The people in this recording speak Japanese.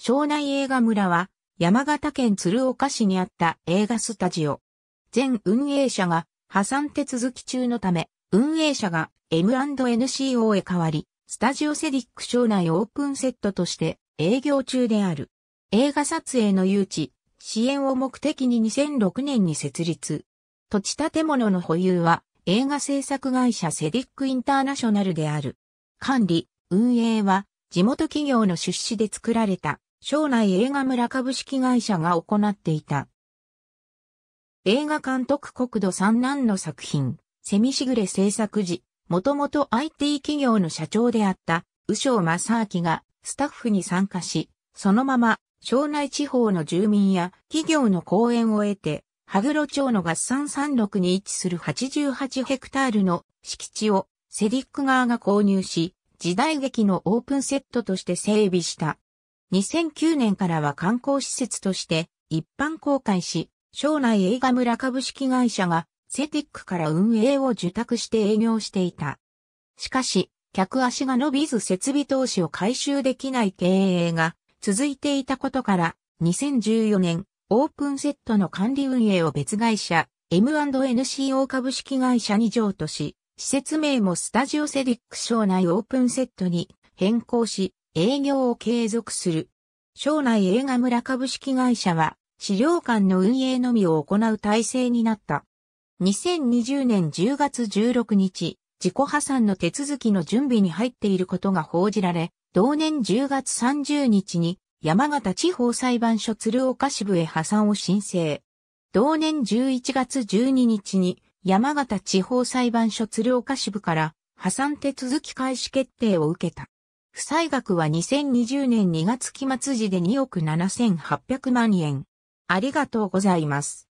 庄内映画村は、山形県鶴岡市にあった映画スタジオ。全運営者が破産手続き中のため、運営者が M&NCO へ変わり、スタジオセディック省内オープンセットとして営業中である。映画撮影の誘致、支援を目的に2006年に設立。土地建物の保有は映画制作会社セディックインターナショナルである。管理、運営は地元企業の出資で作られた省内映画村株式会社が行っていた。映画監督国土三男の作品、セミシグレ制作時、もともと IT 企業の社長であった、宇翔正明がスタッフに参加し、そのまま、省内地方の住民や企業の講演を得て、羽黒町の合算山麓に位置する88ヘクタールの敷地をセディック側が購入し、時代劇のオープンセットとして整備した。2009年からは観光施設として一般公開し、省内映画村株式会社がセティックから運営を受託して営業していた。しかし、客足が伸びず設備投資を回収できない経営が続いていたことから、2014年、オープンセットの管理運営を別会社、M&NCO 株式会社に譲渡し、施設名もスタジオセディック省内オープンセットに変更し、営業を継続する。省内映画村株式会社は、資料館の運営のみを行う体制になった。2020年10月16日、自己破産の手続きの準備に入っていることが報じられ、同年10月30日に山形地方裁判所鶴岡支部へ破産を申請。同年11月12日に山形地方裁判所鶴岡支部から破産手続き開始決定を受けた。負債額は2020年2月期末時で2億7800万円。ありがとうございます。